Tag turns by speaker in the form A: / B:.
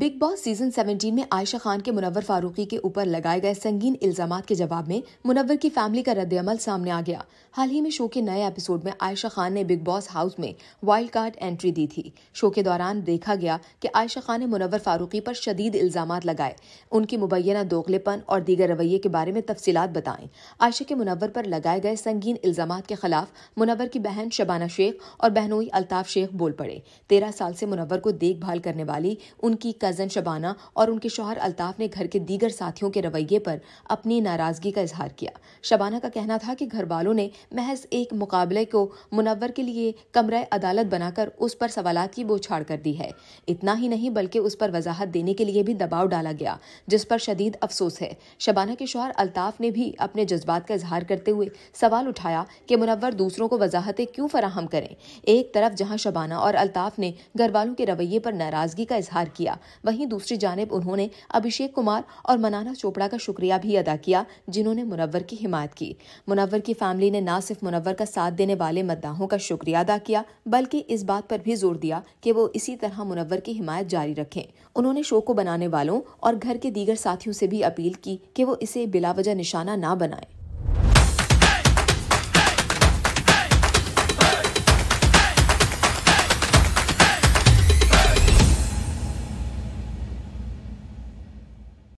A: big boss season 17 में आयशा खान के मुनवर फारूकी के ऊपर लगाए गए संगीन इल्जाम के जवाब में मुनवर की फैमिली का रद्दमल सामने आ गया हाल ही में शो के नए एपिसोड में आयशा खान ने बिग बॉस हाउस में वाइल्ड कार्ड एंट्री दी थी शो के दौरान देखा गया कि आयशा खान ने मुनवर फारूकी पर शदीद इल्जाम लगाए उनकी मुबैना दोगलेपन और दीगर रवैये के बारे में तफसीत बताएं आयशा के मुनवर पर लगाए गए संगीन इल्जाम के खिलाफ मुनवर की बहन शबाना शेख और बहनोई अल्ताफ शेख बोल पड़े तेरह साल से मुनवर को देखभाल करने वाली उनकी कज़न शबाना और उनके शोहर अल्ताफ ने घर के दीगर साथियों के रवैये पर अपनी नाराज़गी का इजहार किया शबाना का कहना था कि घर वालों ने महज एक मुकाबले को मुनवर के लिए कमरा अदालत बनाकर उस पर सवाल की बोछाड़ कर दी है इतना ही नहीं बल्कि उस पर वजाहत देने के लिए भी दबाव डाला गया जिस पर शदीद अफसोस है शबाना के शोहर अल्ताफ ने भी अपने जज्बात का इजहार करते हुए सवाल उठाया कि मुनवर दूसरों को वजाहतें क्यों फराहम करें एक तरफ जहां शबाना और अल्ताफ ने घर वालों के रवैये पर नाराजगी का इजहार किया वहीं दूसरी जानब उन्होंने अभिषेक कुमार और मनाना चोपड़ा का शुक्रिया भी अदा किया जिन्होंने मुनव्वर की हिमायत की मुनव्वर की फैमिली ने न सिर्फ मुनव्वर का साथ देने वाले मद्दाहों का शुक्रिया अदा किया बल्कि इस बात पर भी जोर दिया कि वो इसी तरह मुनव्वर की हिमायत जारी रखें उन्होंने शो को बनाने वालों और घर के दीगर साथियों से भी अपील की कि वो इसे बिलावजा निशाना ना बनाएं